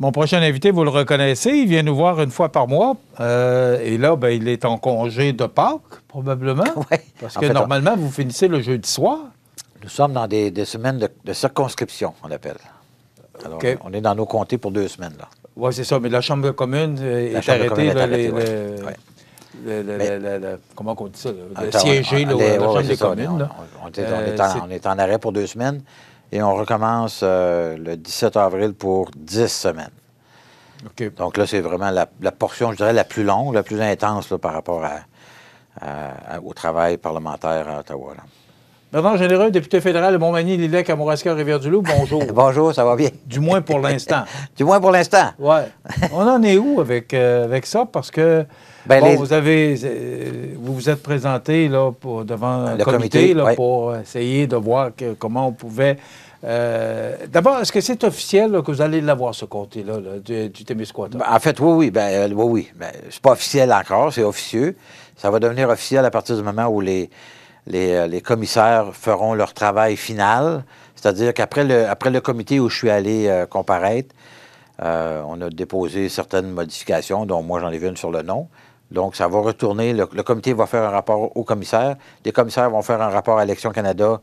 Mon prochain invité, vous le reconnaissez, il vient nous voir une fois par mois. Euh, et là, ben, il est en congé de Pâques, probablement. Parce que normalement, vous finissez le jeudi soir. Nous sommes dans des, semaines de, circonscription, on appelle. on est dans nos comtés pour deux semaines, là. Oui, c'est ça. Mais la Chambre de euh, commune est, arrêtée. Comment on dit ça? Le, siéger, la Chambre des communes. On, est en arrêt pour deux semaines. Et on recommence euh, le 17 avril pour 10 semaines. Donc là, c'est vraiment la, portion, je dirais, la plus longue, la plus intense par rapport au travail parlementaire à Ottawa. Là. Bernard Généreux, député fédéral de Montmagny, Lillec, Kamouraska, Rivière-du-Loup, bonjour. bonjour, ça va bien? Du moins pour l'instant. du moins pour l'instant. Oui. On en est où avec, euh, avec ça? Parce que ben, vous, avez, euh, vous vous êtes présenté là, pour, devant le comité, pour essayer de voir comment on pouvait. Euh, d'abord, est-ce que c'est officiel que vous allez l'avoir, ce côté là du, du Témiscouata? Ben, en fait, oui, oui. Ben, euh, oui, oui. Ben, c'est pas officiel encore, c'est officieux. Ça va devenir officiel à partir du moment où les, commissaires feront leur travail final. C'est-à-dire qu'après le, après le comité où je suis allé comparaître, on a déposé certaines modifications, dont moi j'en ai vu une sur le nom. Donc, ça va retourner. Le, comité va faire un rapport au commissaire. Les commissaires vont faire un rapport à l'Élection Canada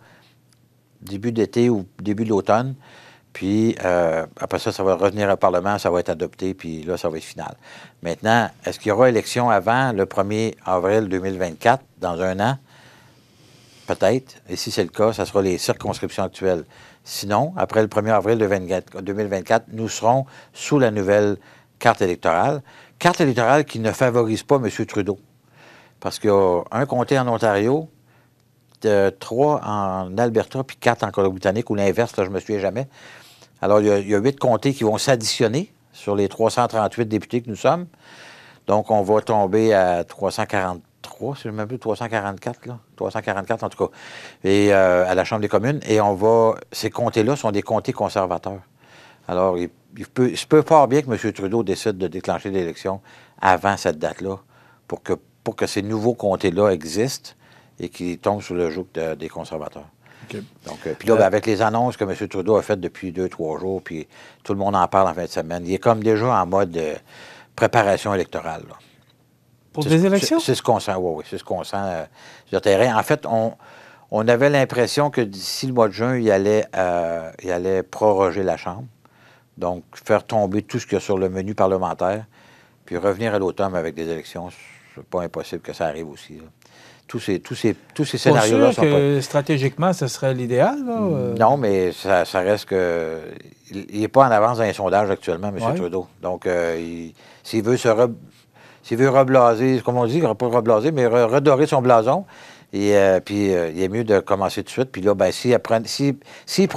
début d'été ou début de l'automne. Puis, euh, après ça, ça va revenir au Parlement, ça va être adopté, puis là, ça va être final. Maintenant, est-ce qu'il y aura élection avant le 1er avril 2024, dans un an? Peut-être. Et si c'est le cas, ça sera les circonscriptions actuelles. Sinon, après le 1er avril 2024, nous serons sous la nouvelle carte électorale carte électorale qui ne favorise pas M. Trudeau. Parce qu'il y a un comté en Ontario, trois en Alberta, puis quatre en Colombie-Britannique, ou l'inverse, là je ne me souviens jamais. Alors, il y, a, huit comtés qui vont s'additionner sur les 338 députés que nous sommes. Donc, on va tomber à 343, si je ne me plus, 344, là. 344, en tout cas, et, euh, à la Chambre des communes. Et on va. Ces comtés-là sont des comtés conservateurs. Alors, il, peut, se peut fort bien que M. Trudeau décide de déclencher l'élection avant cette date-là pour que, pour que ces nouveaux comtés-là existent et qu'ils tombent sous le joug des conservateurs. Donc, euh, puis là, euh, ben, avec les annonces que M. Trudeau a faites depuis deux, trois jours, puis tout le monde en parle en fin de semaine, il est comme déjà en mode euh, préparation électorale. Pour les élections? C'est ce qu'on sent, oui, oui, c'est ce qu'on sent sur le terrain. En fait, on, on avait l'impression que d'ici le mois de juin, il allait, il allait proroger la Chambre. Donc, faire tomber tout ce qu'il y a sur le menu parlementaire, puis revenir à l'automne avec des élections, c'est pas impossible que ça arrive aussi. Tous ces, tous ces, tous ces scénarios-là sont que stratégiquement, ce serait l'idéal, euh? Non, mais ça, reste que... Il n'est pas en avance dans les sondages actuellement, M. Trudeau. Donc, euh, s'il veut se... S'il veut reblaser, comme on dit, pas reblaser, mais redorer son blason, et euh, puis il est mieux de commencer tout de suite. Puis là, ben, s'il si,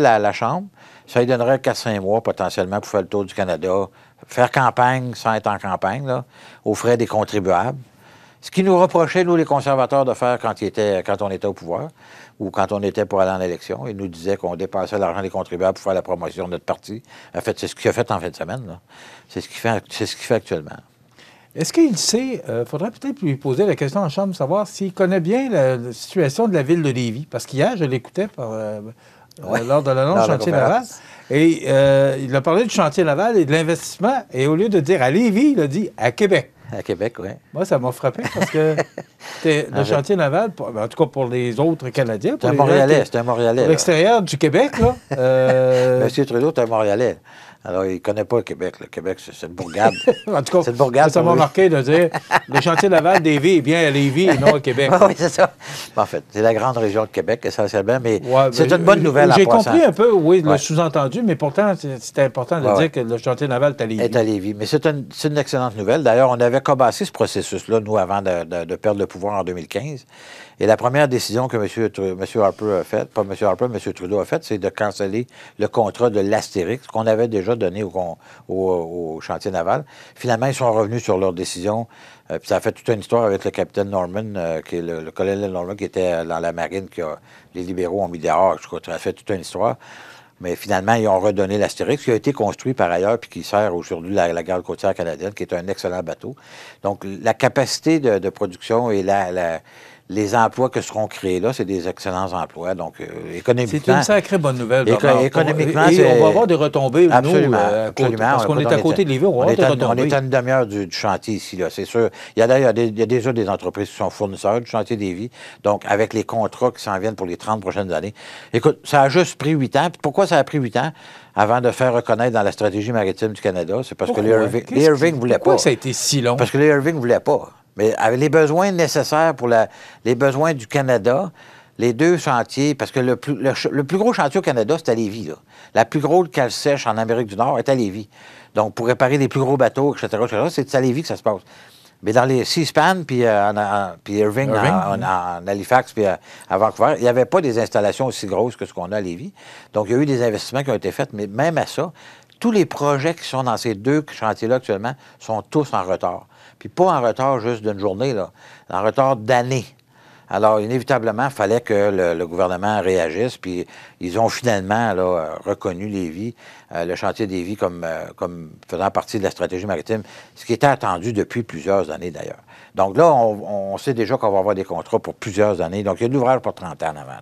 la Chambre, ça lui donnerait 4-5 mois potentiellement pour faire le tour du Canada, faire campagne sans être en campagne, là, aux frais des contribuables. Ce qui nous reprochait, nous, les conservateurs, de faire quand, il était, quand on était au pouvoir ou quand on était pour aller en élection. Il nous disait qu'on dépassait l'argent des contribuables pour faire la promotion de notre parti. En fait, c'est ce qu'il a fait en fin de semaine. C'est ce qu'il fait, ce fait actuellement. Est-ce qu'il sait, il euh, faudrait peut-être lui poser la question en chambre, savoir s'il connaît bien la, situation de la ville de Lévis. Parce qu'hier, je l'écoutais par, euh, euh, lors de l'annonce Chantier naval, Laval. Et euh, il a parlé du Chantier Laval et de l'investissement. Et au lieu de dire à Lévis, il a dit à Québec. À Québec, oui. Moi, ça m'a frappé parce que le ah, ben. chantier naval, ben, en tout cas pour les autres Canadiens. C'est un Montréalais, à un Montréalais. L'extérieur du Québec, là. Euh... Monsieur Trudeau, es un Montréalais. Alors, il ne connaît pas le Québec. Le Québec, c'est une bourgade. en tout cas, ça m'a marqué de dire le chantier Laval, Lévis est bien à Lévis et non au Québec. Ah oui, c'est ça. En fait, c'est la grande région de Québec, essentiellement, mais c'est une bonne nouvelle J'ai compris un peu, oui, le sous-entendu, mais pourtant, c'est important de dire que le chantier naval est à Lévis. Est Mais c'est une, excellente nouvelle. D'ailleurs, on avait commencé ce processus-là, nous, avant de perdre le pouvoir en 2015. Et la première décision que M. Harper a faite, pas M. Harper, M. Trudeau a faite, c'est de canceller le contrat de l'Astérix qu'on avait déjà donné au, chantier naval. Finalement, ils sont revenus sur leur décision. Euh, puis ça a fait toute une histoire avec le capitaine Norman, euh, qui est le, colonel Norman, qui était euh, dans la marine, que les libéraux ont mis dehors. Ça a fait toute une histoire. Mais finalement, ils ont redonné l'Astérix, qui a été construit par ailleurs, puis qui sert aujourd'hui la, garde côtière canadienne, qui est un excellent bateau. Donc, la capacité de, production et la, la les emplois que seront créés là, c'est des excellents emplois. Donc, euh, économiquement. C'est une sacrée bonne nouvelle. économiquement, on va avoir des retombées. Absolument. Nous, absolument. Euh, parce qu'on est à côté de Lévis, on est à une demi-heure du, chantier ici, là, c'est sûr. Il y a d'ailleurs déjà des entreprises qui sont fournisseurs du chantier des vies. Donc, avec les contrats qui s'en viennent pour les 30 prochaines années. Écoute, ça a juste pris huit ans. pourquoi ça a pris huit ans? avant de faire reconnaître dans la stratégie maritime du Canada, c'est parce que les Irving, ne voulait pas. Pourquoi ça a été si long? Parce que les Irving ne voulait pas. Mais avec les besoins nécessaires pour les besoins du Canada, les deux chantiers, parce que le plus, le, plus gros chantier au Canada, c'est à Lévis. La plus grosse cale sèche en Amérique du Nord est à Lévis. Donc, pour réparer les plus gros bateaux, etc., c'est à Lévis que ça se passe. Mais dans les C-SPAN, puis, euh, puis Irving, en, Halifax, puis euh, à Vancouver, il n'y avait pas des installations aussi grosses que ce qu'on a à Lévis. Donc, il y a eu des investissements qui ont été faits, mais même à ça, tous les projets qui sont dans ces deux chantiers-là actuellement sont tous en retard. Puis pas en retard juste d'une journée, là, en retard d'années. Alors, inévitablement, il fallait que le, gouvernement réagisse, puis ils ont finalement reconnu les vies, euh, le chantier des vies euh, comme, faisant partie de la stratégie maritime, ce qui était attendu depuis plusieurs années d'ailleurs. Donc là, on, sait déjà qu'on va avoir des contrats pour plusieurs années. Donc, il y a de l'ouvrage pour 30 ans avant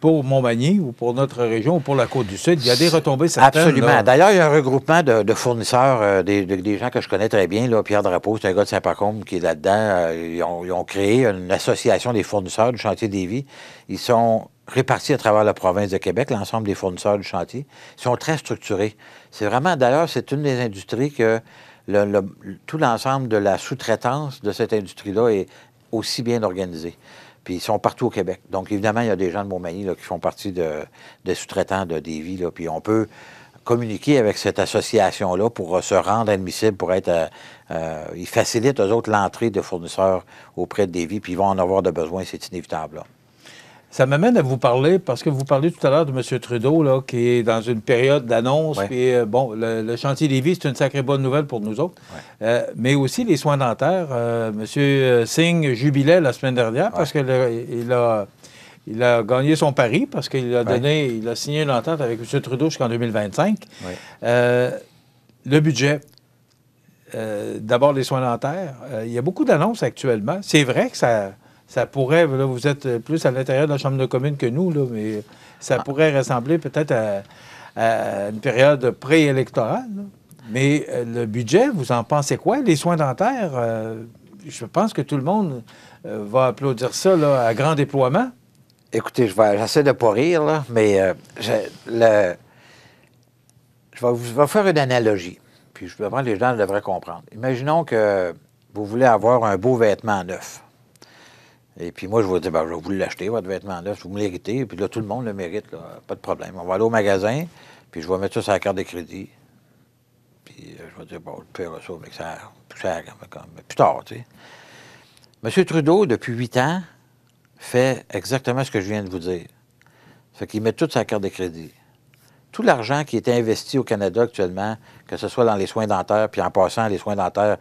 pour Montmagny ou pour notre région ou pour la Côte-du-Sud, il y a des retombées certaines. Absolument. D'ailleurs, il y a un regroupement de, fournisseurs, euh, des, gens que je connais très bien. Là, Pierre Drapeau, c'est un gars de Saint-Pacôme qui est là-dedans. Euh, ils, ont, créé une association des fournisseurs du chantier des vies. Ils sont répartis à travers la province de Québec, l'ensemble des fournisseurs du chantier. Ils sont très structurés. C'est vraiment, d'ailleurs, c'est une des industries que tout l'ensemble de la sous-traitance de cette industrie-là est aussi bien organisée. Puis ils sont partout au Québec. Donc, évidemment, il y a des gens de Montmagny qui font partie de, des sous-traitants de Davy. puis on peut communiquer avec cette association-là pour euh, se rendre admissible, pour être. Euh, euh, ils facilitent, eux autres, l'entrée de fournisseurs auprès de Davy, puis ils vont en avoir de besoin, c'est inévitable. Ça m'amène à vous parler, parce que vous parliez tout à l'heure de M. Trudeau, là, qui est dans une période d'annonce. Euh, bon, le, chantier chantier vies c'est une sacrée bonne nouvelle pour nous autres. Euh, mais aussi les soins dentaires. Euh, M. Singh jubilait la semaine dernière parce qu'il a, il a gagné son pari, parce qu'il a donné, il a signé une entente avec M. Trudeau jusqu'en 2025. le budget. D'abord, les soins dentaires. Il y a beaucoup d'annonces actuellement. C'est vrai que ça ça pourrait, vous êtes euh, plus à l'intérieur de la Chambre de communes que nous, là, mais ça ah. pourrait ressembler peut-être à, une période préélectorale. Mais euh, le budget, vous en pensez quoi? Les soins dentaires, euh, je pense que tout le monde va applaudir ça à grand déploiement. Écoutez, je vais j'essaie de pas rire, mais je, vais vous, faire une analogie. Puis je pense que les gens devraient comprendre. Imaginons que vous voulez avoir un beau vêtement neuf. Et puis moi, je vous dis, ben, je vais vous l'acheter, votre vêtement neuf, vous me l'héritez. Puis là, tout le monde le mérite, là. pas de problème. On va aller au magasin, puis je vais mettre ça sur la carte de crédit. Puis euh, je vais dire, bon, le ça, mais que ça, mais plus tard, tu sais. M. Trudeau, depuis huit ans, fait exactement ce que je viens de vous dire. Fait qu'il met toute sa carte de crédit. Tout l'argent qui est investi au Canada actuellement, que ce soit dans les soins dentaires, puis en passant les soins dentaires,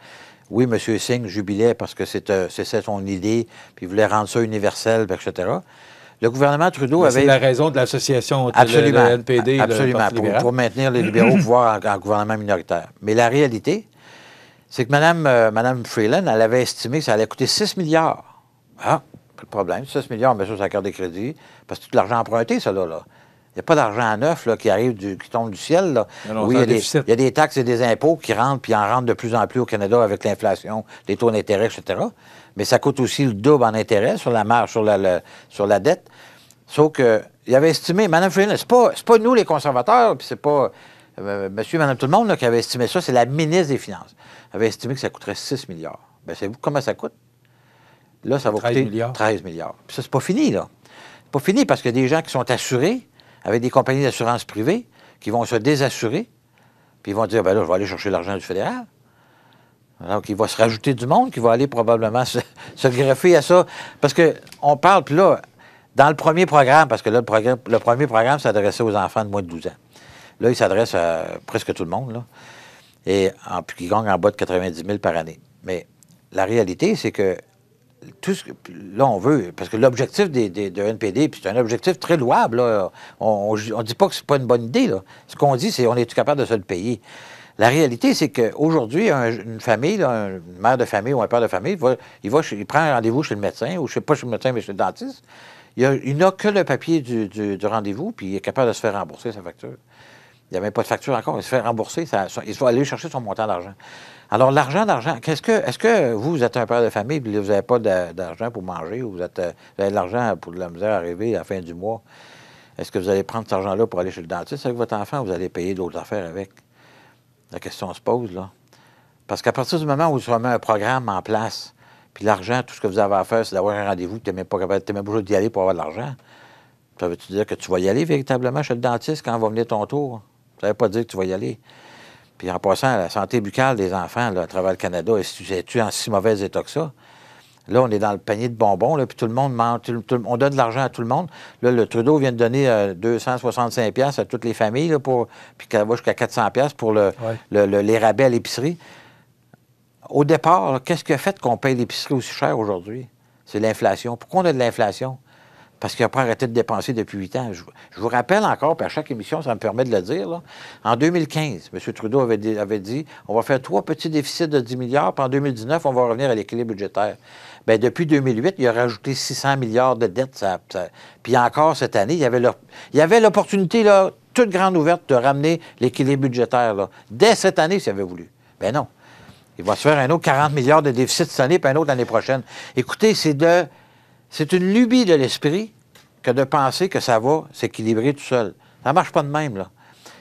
oui, M. Singh jubilait parce que c'était euh, son idée, puis il voulait rendre ça universel, etc. Le gouvernement Trudeau avait. C'est la raison de l'association absolument, le, NPD. Absolument, pour, maintenir les libéraux au pouvoir en, gouvernement minoritaire. Mais la réalité, c'est que Mme, euh, Freeland, elle avait estimé que ça allait coûter 6 milliards. Ah, pas de problème. 6 milliards, bien sûr, ça la carte parce que tout l'argent emprunté, ça, là. là. Il n'y a pas d'argent à neuf qui arrive du, qui tombe du ciel. il y, a des, taxes et des impôts qui rentrent, puis en rentrent de plus en plus au Canada avec l'inflation, les taux d'intérêt, etc. Mais ça coûte aussi le double en intérêt sur la marge, sur la, sur la dette. Sauf que il avait estimé, Mme Freeland, c'est pas, pas nous les conservateurs, puis c'est pas euh, monsieur, madame, tout le monde qui avait estimé ça, c'est la ministre des Finances. Elle avait estimé que ça coûterait 6 milliards. Mais ben, savez-vous comment ça coûte? Là, ça va coûter 13 milliards. Puis ça, c'est pas fini, là. C'est pas fini parce qu'il y a des gens qui sont assurés, avec des compagnies d'assurance privées qui vont se désassurer, puis ils vont dire, ben là, je vais aller chercher l'argent du fédéral. Donc, il va se rajouter du monde qui va aller probablement se, greffer à ça. Parce qu'on parle, puis là, dans le premier programme, parce que là, le, premier programme s'adressait aux enfants de moins de 12 ans. Là, il s'adresse à presque tout le monde, là, et en, qui gagne en bas de 90 000 par année. Mais la réalité, c'est que tout ce que, là, on veut, parce que l'objectif de NPD, puis c'est un objectif très louable, on ne dit pas que c'est pas une bonne idée. Ce qu'on dit, c'est on est capable de se le payer. La réalité, c'est qu'aujourd'hui, une famille, une mère de famille ou un père de famille, il, va, il prend rendez-vous chez le médecin, ou je ne sais pas chez le médecin, mais chez le dentiste. Il n'a que le papier du, du, rendez-vous, puis il est capable de se faire rembourser sa facture. Il n'y a même pas de facture encore. Il se fait rembourser. il va aller chercher son montant d'argent. Alors, l'argent, d'argent, qu'est-ce que, est-ce que vous, êtes un père de famille vous n'avez pas d'argent pour manger ou vous, euh, avez de l'argent pour la misère arriver à la fin du mois? Est-ce que vous allez prendre cet argent-là pour aller chez le dentiste avec votre enfant ou vous allez payer d'autres affaires avec? La question se pose, là. Parce qu'à partir du moment où se remet un programme en place, puis l'argent, tout ce que vous avez à faire, c'est d'avoir un rendez-vous, tu n'es même pas capable, même pas d'y aller pour avoir de l'argent. Ça veut-tu dire que tu vas y aller véritablement chez le dentiste quand va venir ton tour? Ça ne veut pas dire que tu vas y aller. Puis en passant, la santé buccale des enfants à travers le Canada, est-tu en si mauvais état que ça? Là, on est dans le panier de bonbons, là, puis tout le monde mange, on donne de l'argent à tout le monde. Là, le Trudeau vient de donner 265 euh, 265$ à toutes les familles, pour, puis va jusqu'à 400$ pour le, les rabais à l'épicerie. Au départ, qu'est-ce qui a fait qu'on paye l'épicerie aussi cher aujourd'hui? C'est l'inflation. Pourquoi on a de l'inflation? parce qu'il n'a pas arrêté de dépenser depuis huit ans. Je, vous rappelle encore, puis à chaque émission, ça me permet de le dire, en 2015, M. Trudeau avait, dit, avait on va faire trois petits déficits de 10 milliards, puis en 2019, on va revenir à l'équilibre budgétaire. Bien, depuis 2008, il a rajouté 600 milliards de dettes. Puis encore cette année, il y avait, l'opportunité toute grande ouverte de ramener l'équilibre budgétaire dès cette année s'il avait voulu. Ben non. Il va se faire un autre 40 milliards de déficit cette année, puis un autre l'année prochaine. Écoutez, c'est de. C'est une lubie de l'esprit que de penser que ça va s'équilibrer tout seul. Ça ne marche pas de même, là.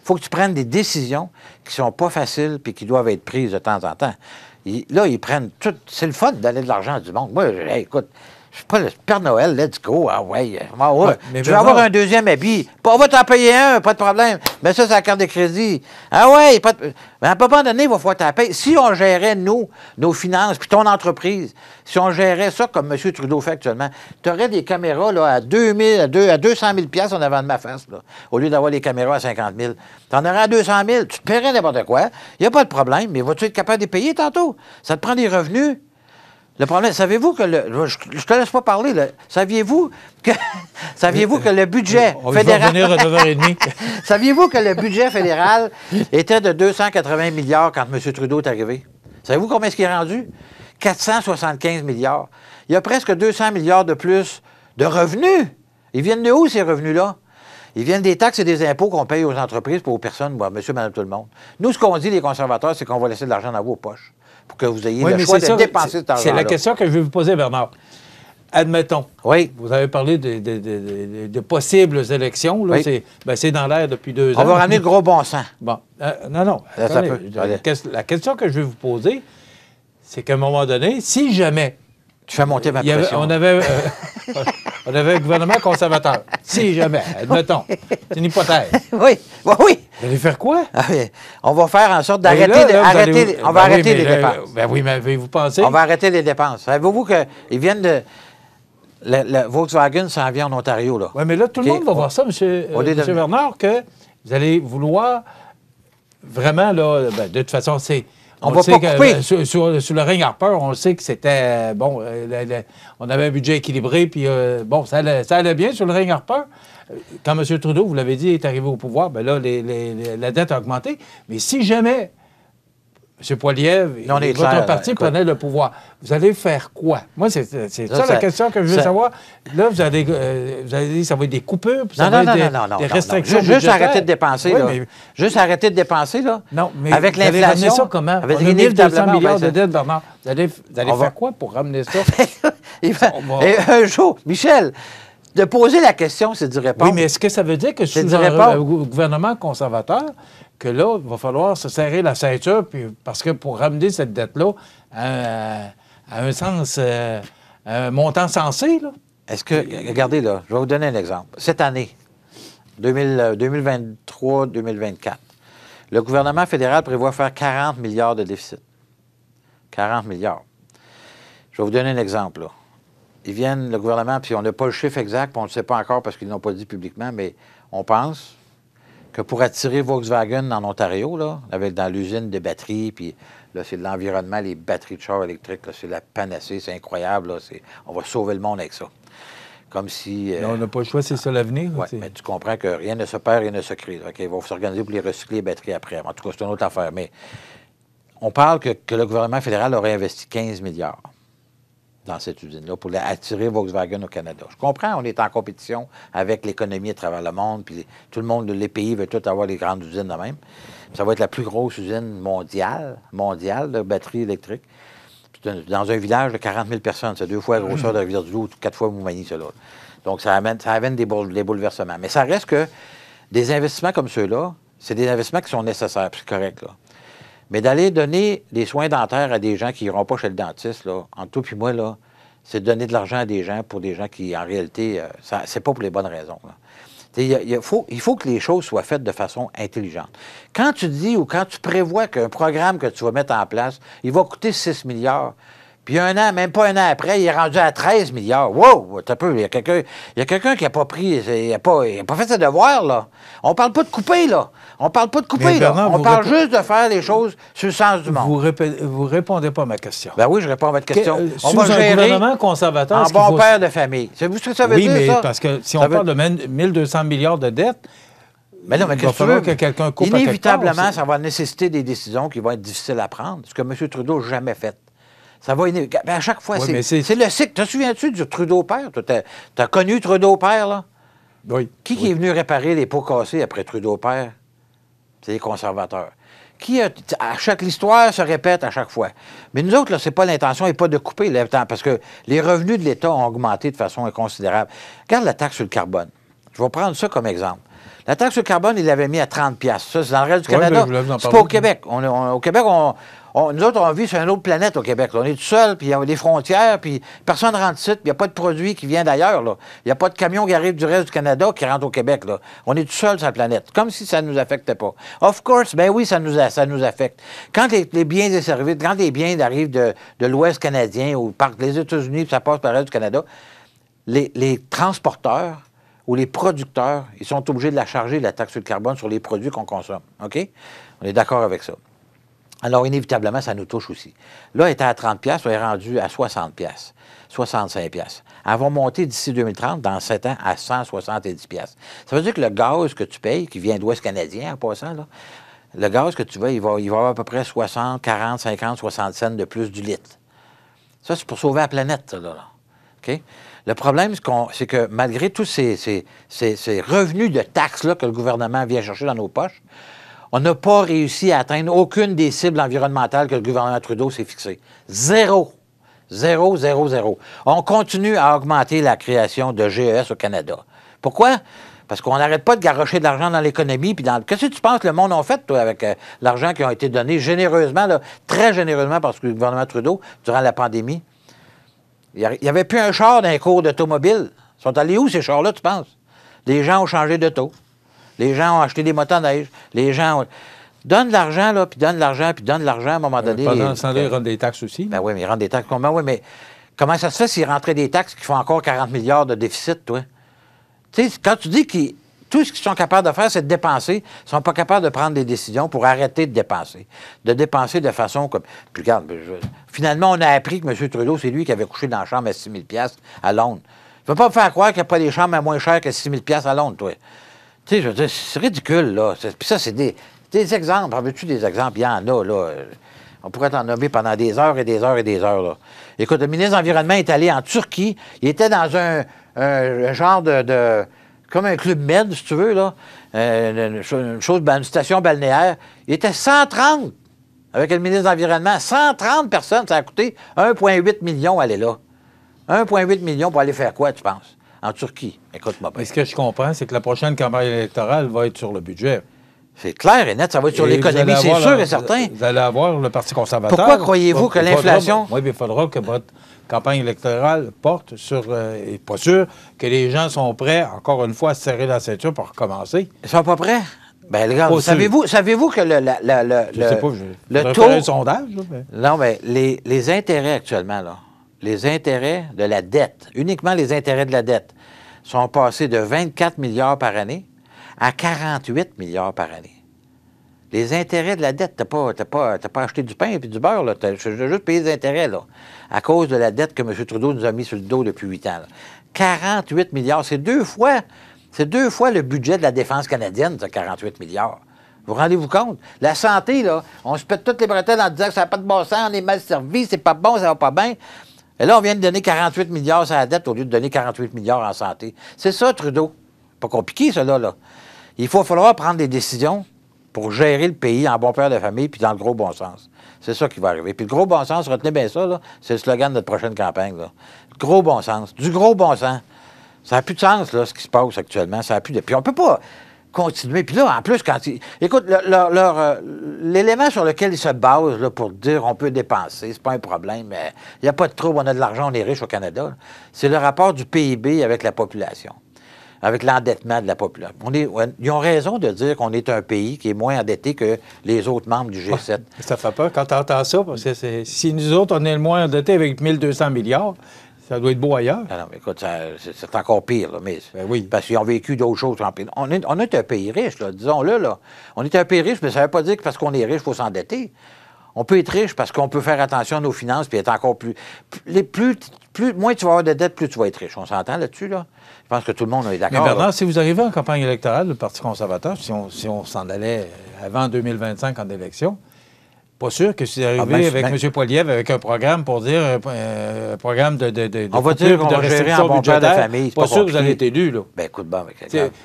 Il faut que tu prennes des décisions qui ne sont pas faciles puis qui doivent être prises de temps en temps. là, ils prennent tout. C'est le fun d'aller de l'argent du monde. Moi, je, écoute, je suis pas le Père Noël, let's go. Ah ouais. Euh, ah, ouais. je vais avoir un deuxième habit. On va t'en payer un, pas de problème. Mais ça, c'est la carte de crédit. Ah ouais, pas de... Mais à un moment donné, il va falloir t'en payer. Si on gérait, nous, nos finances, puis ton entreprise, si on gérait ça comme M. Trudeau fait actuellement, tu aurais des caméras là, à 2000 à, à 200 000 en avant de ma face, au lieu d'avoir les caméras à 50 000. Tu en aurais à 200 000. Tu te paierais n'importe quoi. Il n'y a pas de problème, mais vas-tu être capable de payer tantôt? Ça te prend des revenus. Le problème, savez-vous que le. Je ne te laisse pas parler, là. Saviez-vous que. Saviez-vous que le budget On fédéral. saviez-vous que le budget fédéral était de 280 milliards quand M. Trudeau est arrivé? Savez-vous combien est-ce qu'il est rendu? 475 milliards. Il y a presque 200 milliards de plus de revenus. Ils viennent de où, ces revenus-là? Ils viennent des taxes et des impôts qu'on paye aux entreprises pour aux personnes, moi, monsieur, madame, tout le monde. Nous, ce qu'on dit, les conservateurs, c'est qu'on va laisser de l'argent dans vos poches pour que vous ayez oui, le choix de dépenser cet C'est la question que je vais vous poser, Bernard. Admettons. Oui. Vous avez parlé de, possibles élections. Ben, c'est dans l'air depuis deux ans. On va ramener le gros bon sang. Bon. Euh, non, non. La question que je vais vous poser, c'est qu'à un moment donné, si jamais. Tu fais monter ma pression. on, avait, euh, on avait un gouvernement conservateur. Si jamais, admettons. C'est une hypothèse. Oui, oui, vous allez faire quoi? Ah on va faire en sorte ben d'arrêter... on va ben arrêter les dépenses. Ben oui, mais avez-vous pensé? On va arrêter les dépenses. Savez-vous qu'ils viennent de... Volkswagen s'en vient en Ontario, là. Oui, mais là, tout le monde va voir ça, M. Euh, Bernard, que vous allez vouloir vraiment, là... de toute façon, c'est on, on pas Sur, le ring Harper, on sait que c'était. Bon, euh, on avait un budget équilibré, puis euh, bon, ça allait, bien sur le ring Harper euh, quand M. Trudeau, vous l'avez dit, est arrivé au pouvoir, ben là, la dette a augmenté. Mais si jamais M. Poiliev votre parti prenait le pouvoir, vous allez faire quoi? Moi, c'est ça, la question que je veux savoir. Là, vous allez, euh, vous allez ça va être des coupures, non, ça non, va non, des, non, non, des restrictions. Juste, arrêter de dépenser, là. Juste arrêter de dépenser, là. Non, mais avec l'inflation. ça comment? Avec On a milliards ben, de dettes, Bernard. Vous allez, vous allez faire quoi pour ramener ça? Et un jour, Michel, de poser la question, c'est du répondre. Oui, mais est-ce que ça veut dire que sous un gouvernement conservateur, que là, il va falloir se serrer la ceinture, puis, parce que pour ramener cette dette-là euh, à, un sens, euh, un montant sensé, là. Est-ce que, regardez là, je vais vous donner un exemple. Cette année, 2023-2024, euh, le gouvernement fédéral prévoit faire 40 milliards de déficit. 40 milliards. Je vais vous donner un exemple. Là. Ils viennent, le gouvernement, puis on n'a pas le chiffre exact, puis on ne le sait pas encore parce qu'ils ne l'ont pas dit publiquement, mais on pense, que pour attirer Volkswagen en Ontario, là, avec, dans l'usine des batteries, puis là, c'est de l'environnement, les batteries de char électriques, c'est la panacée, c'est incroyable, on va sauver le monde avec ça. Comme si... Euh, on n'a pas le choix, c'est ça l'avenir. mais tu comprends que rien ne se perd, rien ne se crée. ils vont s'organiser pour les recycler les batteries après. En tout cas, c'est une autre affaire. Mais on parle que le gouvernement fédéral aurait investi 15 milliards dans cette usine-là pour attirer Volkswagen au Canada. Je comprends, on est en compétition avec l'économie à travers le monde, puis tout le monde, les pays veulent tous avoir les grandes usines de même. ça va être la plus grosse usine mondiale, mondiale de batteries électriques. Dans un village de 40 000 personnes, c'est deux fois la grosseur de la Rivière-du-Loup, quatre fois maniez cela. Donc, ça amène, ça amène des, des, bouleversements. Mais ça reste que des investissements comme ceux-là, c'est des investissements qui sont nécessaires, c'est correct. Là. Mais d'aller donner des soins dentaires à des gens qui n'iront pas chez le dentiste, là, en tout puis moi, là, c'est donner de l'argent à des gens pour des gens qui, en réalité, euh, ça c'est pas pour les bonnes raisons. Là. faut, il faut que les choses soient faites de façon intelligente. Quand tu dis ou quand tu prévois qu'un programme que tu vas mettre en place, il va coûter 6 milliards, puis un an, même pas un an après, il est rendu à 13 milliards. Wow! T'as peu, il y a quelqu'un qui n'a pas pris, il pas, pas, fait ses devoirs, là. On parle pas de couper, là. On parle pas de couper, là. On parle juste de faire les choses sur le sens du monde. Vous, ne répondez pas à ma question. Ben oui, je réponds à votre question. Euh, on va un conservateur, bon père de famille. C'est vous ce que ça veut dire, Oui, mais parce que si on parle de 1200 milliards de dettes, mais non, mais que, quelqu'un coupe Inévitablement, ça va nécessiter des décisions qui vont être difficiles à prendre, ce que M. Trudeau n'a jamais fait. Ça va ben, à chaque fois, c'est le cycle. Te souviens-tu du Trudeau-Père? Tu as, connu Trudeau-Père, là? Oui. Qui, est venu réparer les pots cassés après Trudeau-Père? C'est les conservateurs. Qui à chaque l'histoire se répète à chaque fois. Mais nous autres, là, c'est pas l'intention et pas de couper l'État, temps, parce que les revenus de l'État ont augmenté de façon inconsidérable. Regarde la taxe sur le carbone. Je vais prendre ça comme exemple. La taxe sur le carbone, il l'avait mis à 30 Ça, c'est dans le reste du Canada. Ben, c'est pas au Québec. au Québec, on, nous autres, on vit sur une autre planète au Québec. On est tout seul, puis il y a des frontières, puis personne ne rentre ici, puis il n'y a pas de produit qui vient d'ailleurs. Il n'y a pas de camion qui arrive du reste du Canada qui rentre au Québec. On est tout seul sur la planète, comme si ça ne nous affectait pas. Of course, ben oui, ça nous, affecte. Quand les, biens et quand les biens arrivent de, l'Ouest canadien ou par les États-Unis, ça passe par le reste du Canada, les, transporteurs, ou les producteurs, ils sont obligés de la charger, la taxe sur le carbone, sur les produits qu'on consomme. OK? On est d'accord avec ça. Alors, inévitablement, ça nous touche aussi. Là, elle était à 30 on est rendu à 60 65 Elles vont monter d'ici 2030, dans 7 ans, à 170 Ça veut dire que le gaz que tu payes, qui vient d'Ouest canadien en passant, le gaz que tu vas, il va, avoir à peu près 60, 40, 50, 60 cents de plus du litre. Ça, c'est pour sauver la planète, là. Le problème, c'est que malgré tous ces, revenus de taxes là, que le gouvernement vient chercher dans nos poches, on n'a pas réussi à atteindre aucune des cibles environnementales que le gouvernement Trudeau s'est fixées. Zéro. Zéro, zéro, zéro. On continue à augmenter la création de GES au Canada. Pourquoi? Parce qu'on n'arrête pas de garrocher de l'argent dans l'économie. Qu'est-ce que tu penses que le monde a fait, toi, avec euh, l'argent qui a été donné généreusement, très généreusement parce que le gouvernement Trudeau durant la pandémie? Il n'y avait plus un char d'un cours d'automobile. Ils sont allés où, ces chars-là, tu penses? Les gens ont changé de taux. Les gens ont acheté des neige. Les gens ont... Donne de l'argent, là, puis donne de l'argent, puis donne de l'argent à un moment euh, donné. ils rendent des taxes aussi. Ben oui, mais ils rendent des taxes. Comment? mais comment ça se fait s'ils rentraient des taxes qui font encore 40 milliards de déficit, toi? Tu sais, quand tu dis que tout ce qu'ils sont capables de faire, c'est de dépenser. Ils ne sont pas capables de prendre des décisions pour arrêter de dépenser. De dépenser de façon comme. Puis regarde, ben, finalement, on a appris que M. Trudeau, c'est lui qui avait couché dans la chambre à 6 000 à Londres. Tu ne peux pas me faire croire qu'il n'y a pas des chambres à moins cher que 6 000 à Londres, toi. Tu sais, je veux dire, c'est ridicule, là. Puis ça, c'est des, exemples. En veux-tu des exemples? Il y en a, là. On pourrait t'en nommer pendant des heures et des heures et des heures, là. Écoute, le ministre de l'Environnement est allé en Turquie. Il était dans un, genre de, comme un club med, si tu veux, là. Euh, une, chose, ben, une station balnéaire. Il était 130 avec le ministre de l'Environnement. 130 personnes, ça a coûté 1,8 million aller là. 1,8 million pour aller faire quoi, tu penses? en Turquie. Écoute-moi bien. Mais ce que je comprends, c'est que la prochaine campagne électorale va être sur le budget. C'est clair et net, ça va être sur l'économie, c'est sûr et certain. Vous allez avoir le Parti conservateur. Pourquoi croyez-vous que l'inflation. Oui, il faudra que votre campagne électorale porte sur. Euh, et pas sûr que les gens sont prêts, encore une fois, à serrer la ceinture pour recommencer. Ils sont pas prêts? Bien, regarde, savez-vous, que le, la, la, le, sais pas, je, le taux. sondage, Non, mais les, les intérêts actuellement, là, les intérêts de la dette, uniquement les intérêts de la dette, sont passés de 24 milliards par année à 48 milliards par année. Les intérêts de la dette, tu n'as pas, pas, acheté du pain et du beurre, tu as juste payé des intérêts là, à cause de la dette que M. Trudeau nous a mis sur le dos depuis huit ans. 48 milliards, c'est deux fois c'est deux fois le budget de la défense canadienne, ça, 48 milliards. Vous rendez-vous compte? La santé, là, on se pète toutes les bretelles en disant que ça n'a pas de bon sens, on est mal servi, c'est pas bon, ça va pas bien. Et là, on vient de donner 48 milliards à la dette au lieu de donner 48 milliards en santé. C'est ça, Trudeau. Pas compliqué, cela, là. Il faut falloir prendre des décisions pour gérer le pays en bon père de famille puis dans le gros bon sens. C'est ça qui va arriver. Puis le gros bon sens, retenez bien ça, c'est le slogan de notre prochaine campagne. Là. Le gros bon sens. Du gros bon sens. Ça n'a plus de sens, là, ce qui se passe actuellement. Ça a plus de. Puis on peut pas continuer. Puis là, en plus, quand ils... Écoute, euh, l'élément sur lequel ils se basent là, pour dire on peut dépenser, c'est pas un problème, mais il n'y a pas de trouble, on a de l'argent, on est riche au Canada, c'est le rapport du PIB avec la population avec l'endettement de la population. On ils ont raison de dire qu'on est un pays qui est moins endetté que les autres membres du G7. Ça fait pas, quand tu entends ça, parce que si nous autres, on est le moins endetté avec 1200 milliards, ça doit être beau ailleurs. Ah non, mais écoute, c'est encore pire, mais ben oui. parce qu'ils ont vécu d'autres choses. On est, on est un pays riche, disons-le. Là. On est un pays riche, mais ça ne veut pas dire que parce qu'on est riche, il faut s'endetter. On peut être riche parce qu'on peut faire attention à nos finances puis être encore plus. plus, moins tu vas avoir de dettes, plus tu vas être riche. On s'entend là-dessus, là? Je pense que tout le monde est d'accord. Mais Bernard, si vous arrivez en campagne électorale, le Parti conservateur, si on s'en si on allait avant 2025 en élection, pas sûr que c'est arrivé ah, ben, avec ben- M. Poiliev avec un programme pour dire un euh, euh, programme de, de, de, on de restriction bon budget De famille, pas, sûr que vous allez être élu, là. Ben, écoute,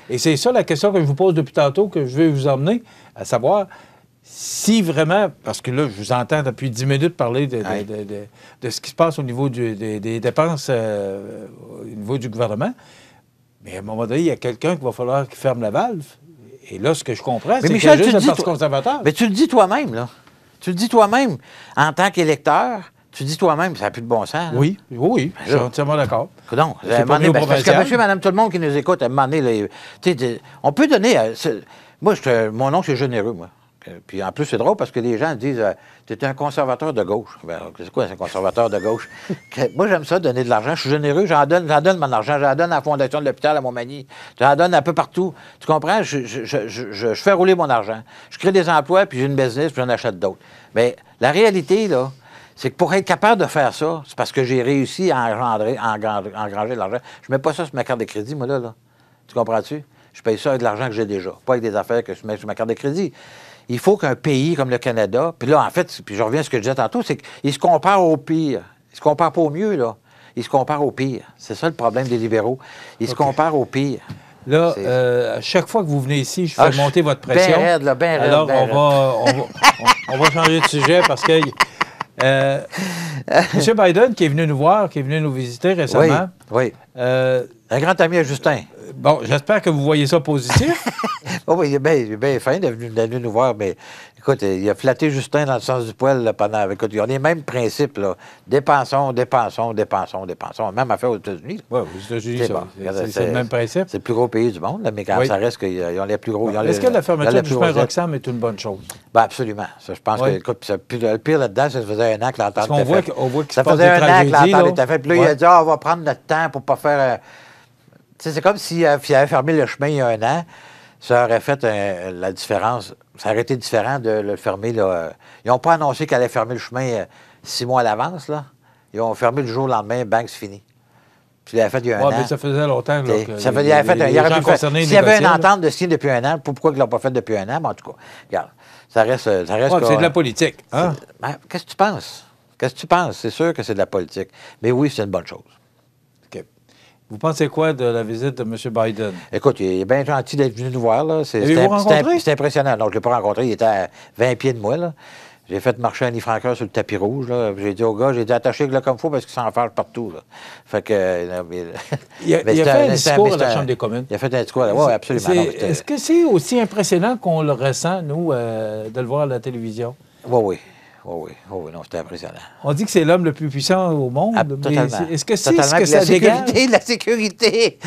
Et c'est ça la question que je vous pose depuis tantôt, que je vais vous emmener, à savoir si vraiment, parce que là, je vous entends depuis dix minutes parler de, de, de, ce qui se passe au niveau des, dépenses euh, au niveau du gouvernement, mais à un moment donné, il y a quelqu'un qui va falloir qui ferme la valve. Et là, ce que je comprends, c'est que y juste Parti conservateur. Mais tu le dis toi-même, là. Tu le dis toi-même, en tant qu'électeur, tu dis toi-même, ça n'a plus de bon sens. Oui, oui, ben je suis entièrement d'accord. Non, ben, parce que monsieur, madame, tout le monde qui nous écoute, à un moment donné, on peut donner. Euh, moi, mon nom, c'est généreux, moi. Euh, puis en plus, c'est drôle parce que les gens disent euh, Tu es un conservateur de gauche. Ben, c'est quoi un conservateur de gauche Moi, j'aime ça, donner de l'argent. Je suis généreux, j'en donne, j'en donne mon argent. J'en donne à la Fondation de l'Hôpital à Montmagny. J'en donne un peu partout. Tu comprends je, fais rouler mon argent. Je crée des emplois, puis j'ai une business, puis j'en achète d'autres. Mais la réalité, là, c'est que pour être capable de faire ça, c'est parce que j'ai réussi à engendrer, à engranger, de l'argent. Je ne mets pas ça sur ma carte de crédit, moi, là. là. Tu comprends-tu Je paye ça avec de l'argent que j'ai déjà, pas avec des affaires que je mets sur ma carte de crédit il faut qu'un pays comme le Canada, puis là, en fait, puis je reviens à ce que je disais tantôt, c'est qu'il se compare au pire. Il se compare pas au mieux, là. Il se compare au pire. C'est ça le problème des libéraux. Il se compare au pire. Là, euh, à chaque fois que vous venez ici, je ah, fais monter votre pression. Ben raide, Alors, on, va, on, va, changer de sujet parce que euh, M. Biden, qui est venu nous voir, qui est venu nous visiter récemment. Oui. oui. Euh, Un grand ami à Justin. Bon, j'espère que vous voyez ça positif. Oh oui, il est bien, bien fin venu nous voir, mais écoute, il a flatté Justin dans le sens du poil là, pendant. Ben, écoute, ils a les mêmes principes, là. Dépensons, dépensons, dépensons, dépensons. Même affaire aux États-Unis. Oui, aux États-Unis, c'est le même principe. C'est le plus gros pays du monde, mais quand ça reste qu'ils euh, ont les plus gros. Est-ce que la fermeture du chemin Roxham est une bonne chose? Bien, absolument. je pense que, écoute, le pire là-dedans, ça faisait un an que l'entente était faite. On voit Ça faisait un an que l'entente était Puis là, il a dit, ah, on va prendre notre temps pour pas faire. Euh, c'est comme s'il avait fermé le chemin il y a un an ça aurait fait euh, la différence. Ça aurait été différent de le fermer. Ils n'ont pas annoncé qu'elle allait fermer le chemin euh, six mois à l'avance. Là. Ils ont fermé le jour au lendemain, bang, c'est fini. Puis il fait il y a un an. ça faisait longtemps. ça il avait fait, il S'il y avait une entente de signer depuis un an, pourquoi ils ne l'ont pas fait depuis un an? Mais en tout cas, regarde, ça reste. c'est de la politique. Hein? Ben, qu'est-ce que tu penses? Qu'est-ce que tu penses? C'est sûr que c'est de la politique. Mais oui, c'est une bonne chose. Vous pensez quoi de la visite de M. Biden? Écoute, il est bien gentil d'être venu nous voir. C'est impressionnant. Donc, je ne l'ai pas rencontré. Il était à 20 pieds de moi. J'ai fait marcher Annie Francoeur sur le tapis rouge. J'ai dit au gars, j'ai dit attaché le comme faut parce qu'il s'en fâche partout. Là. Fait que. il, a, fait un, discours à la Chambre des communes. Il a fait un discours. Oui, absolument. Est-ce que c'est aussi impressionnant qu'on le ressent, nous, euh, de le voir à la télévision? Oui, oui. Oh oui, oh oui, non, c'était impressionnant. On dit que c'est l'homme le plus puissant au monde. Ah, Est-ce que c'est ce que ça la dégage? sécurité, La sécurité,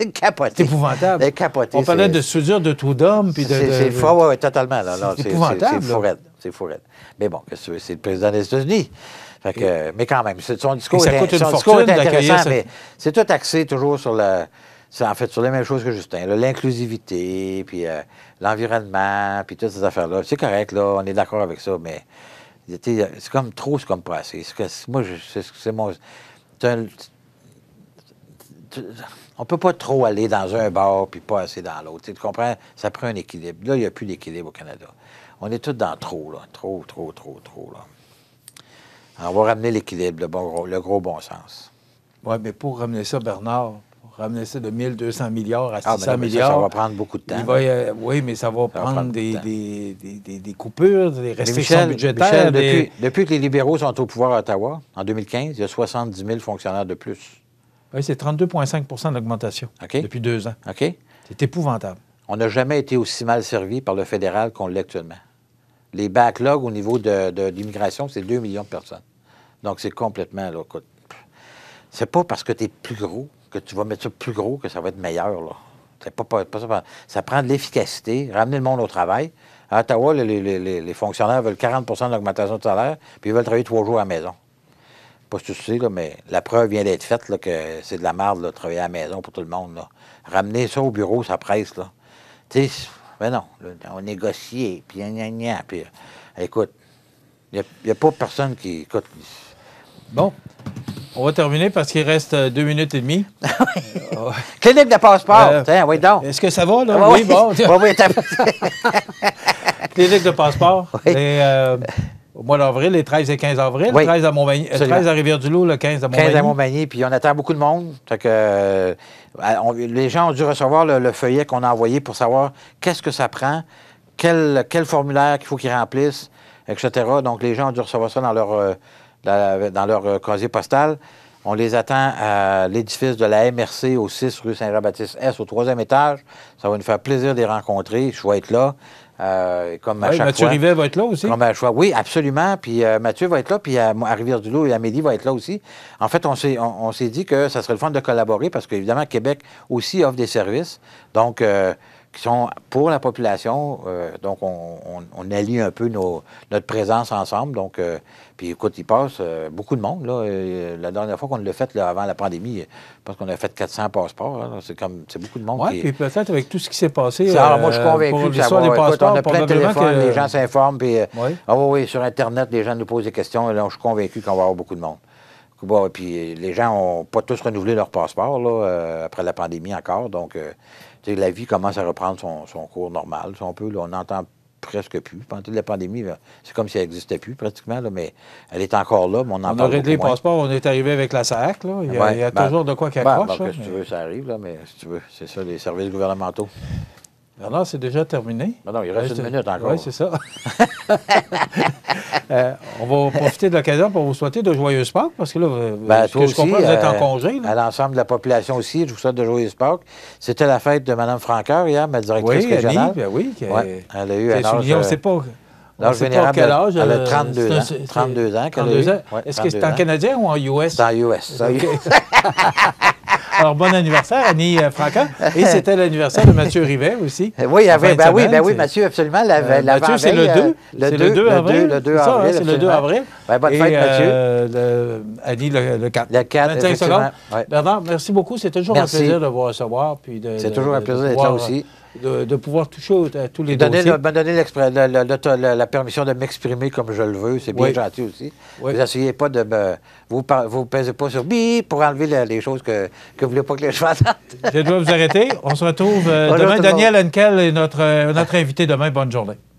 c'est capoté. C'est épouvantable. Capoté, On parlait de soudure de tout d'homme. puis de, C'est de... Oui, oui, totalement. c'est épouvantable. C'est fou, Mais bon, c'est le président des États-Unis. Fait que, mais quand même, son discours, est, son discours fortune mais c'est tout axé toujours sur la c'est en fait sur les mêmes choses que Justin. L'inclusivité, puis euh, l'environnement, puis toutes ces affaires-là. C'est correct, là, on est d'accord avec ça, mais c'est comme trop, c'est comme pas assez. moi, c'est mon. on peut pas trop aller dans un bar puis pas assez dans l'autre. Tu comprends? Ça prend un équilibre. Là, il n'y a plus d'équilibre au Canada. On est tous dans trop, là. Trop, trop, trop, trop, là. on va ramener l'équilibre, le, le gros bon sens. Oui, mais pour ramener ça, Bernard, ramener ça de 1200 milliards à 600 ah, ben ben milliards. Ça, va prendre beaucoup de temps. oui, mais ça va prendre, des, coupures, des restrictions budgétaires. depuis, que les libéraux sont au pouvoir à Ottawa, en 2015, il y a 70 000 fonctionnaires de plus. Oui, c'est 32,5 d'augmentation depuis deux ans. OK. C'est épouvantable. On n'a jamais été aussi mal servi par le fédéral qu'on l'est actuellement. Les backlogs au niveau de, l'immigration, c'est 2 millions de personnes. Donc, c'est complètement. C'est pas parce que tu es plus gros que tu vas mettre ça plus gros, que ça va être meilleur. Là. pas, ça. prend de l'efficacité, ramener le monde au travail. À Ottawa, les, fonctionnaires veulent 40 d'augmentation de salaire, puis ils veulent travailler trois jours à la maison. Pas si tu là, mais la preuve vient d'être faite là, que c'est de la merde de travailler à la maison pour tout le monde. Là. Ramener ça au bureau, ça presse. Là. Tu sais, mais non, on négocie, puis gna, puis écoute, il n'y a, a, pas personne qui. Écoute, Bon, on va terminer parce qu'il reste euh, deux minutes et demie. Ah Clinique de passeport. oui, donc. Est-ce que ça va, là? Ah oui, bon. Clinique de passeport. Euh, au mois d'avril, les 13 et 15 avril. 13 euh, à Rivière-du-Loup, le 15 à Montmagny. 15 à Montmagny, puis on attend beaucoup de monde. les gens ont dû recevoir le, feuillet qu'on a envoyé pour savoir qu'est-ce que ça prend, quel, quel formulaire qu'il faut qu'ils remplissent, etc. Donc, les gens ont dû recevoir ça dans leur dans leur euh, casier postal. On les attend à l'édifice de la MRC au 6 rue Saint-Jean-Baptiste-S, au troisième étage. Ça va nous faire plaisir de les rencontrer. Je vais être là. Euh, comme Mathieu Rivet va être là aussi? Comme Oui, absolument. Puis euh, Mathieu va être là, puis à, Rivière-du-Loup et Amélie va être là aussi. En fait, on s'est, on, s'est dit que ça serait le fun de collaborer parce qu'évidemment, Québec aussi offre des services. Donc, qui sont pour la population. Euh, donc, on, allie un peu nos, notre présence ensemble. Donc, euh, puis écoute, il passe euh, beaucoup de monde. la dernière fois qu'on l'a fait avant la pandémie, parce qu'on a fait 400 passeports. Hein, c'est comme c'est beaucoup de monde. Oui, puis peut-être avec tout ce qui s'est passé. Ça, moi, je suis convaincu que ça va. on a plein de téléphones, les gens s'informent. Ah oui. oui, sur Internet, les gens nous posent des questions. Là, je suis convaincu qu'on va avoir beaucoup de monde. puis les gens n'ont pas tous renouvelé leur passeport après la pandémie encore. Donc, la vie commence à reprendre son, cours normal, si on peut. on n'entend presque plus. Pendant toute la pandémie, c'est comme si elle n'existait plus pratiquement, mais elle est encore là, on en on a réglé les passeports, on est arrivé avec la SAC. Il y a, ben, toujours de quoi qu'elle ben, mais... Ben, si tu veux, ça arrive, mais si tu veux, c'est ça, les services gouvernementaux. Bernard, c'est déjà terminé. Ben non, il reste une minute encore. Oui, c'est ça. Euh, on va profiter de l'occasion pour vous souhaiter de joyeuses Pâques, parce que là, ben, que je comprends, vous êtes en euh, congé. À l'ensemble de la population aussi, je vous souhaite de joyeuses Pâques. C'était la fête de Mme Franqueur hier, ma directrice oui, régionale. Ben oui, elle a eu un souligné, euh, âge, on ne sait pas... L'âge vénérable, quel âge, elle a 32 ans. 32 ans. Est-ce que c'est en canadien ou en US? C'est en US. Alors, bon anniversaire, Annie euh, Franca. Et c'était l'anniversaire de Mathieu Rivet aussi. Euh, oui, avait, ah oui, ben ben Mathieu, absolument. Euh, Mathieu, c'est le 2. Le 2, 2 avril. Le 2 avril. C'est le 2 avril. bonne fête, Mathieu. Annie, le, le, 4. Le 4, 25 secondes. Bernard, merci beaucoup. C'est toujours un plaisir de vous recevoir. C'est toujours un plaisir d'être là aussi de, pouvoir toucher à tous les donner, dossiers. me donner la, permission de m'exprimer comme je le veux, c'est bien gentil aussi. Vous n'essayez pas de vous Vous ne pèsez pas sur B pour enlever les choses que, que vous ne voulez pas que les gens entendent. je dois vous arrêter. On se retrouve euh, demain. Daniel Henkel est notre, euh, notre invité demain. Bonne journée.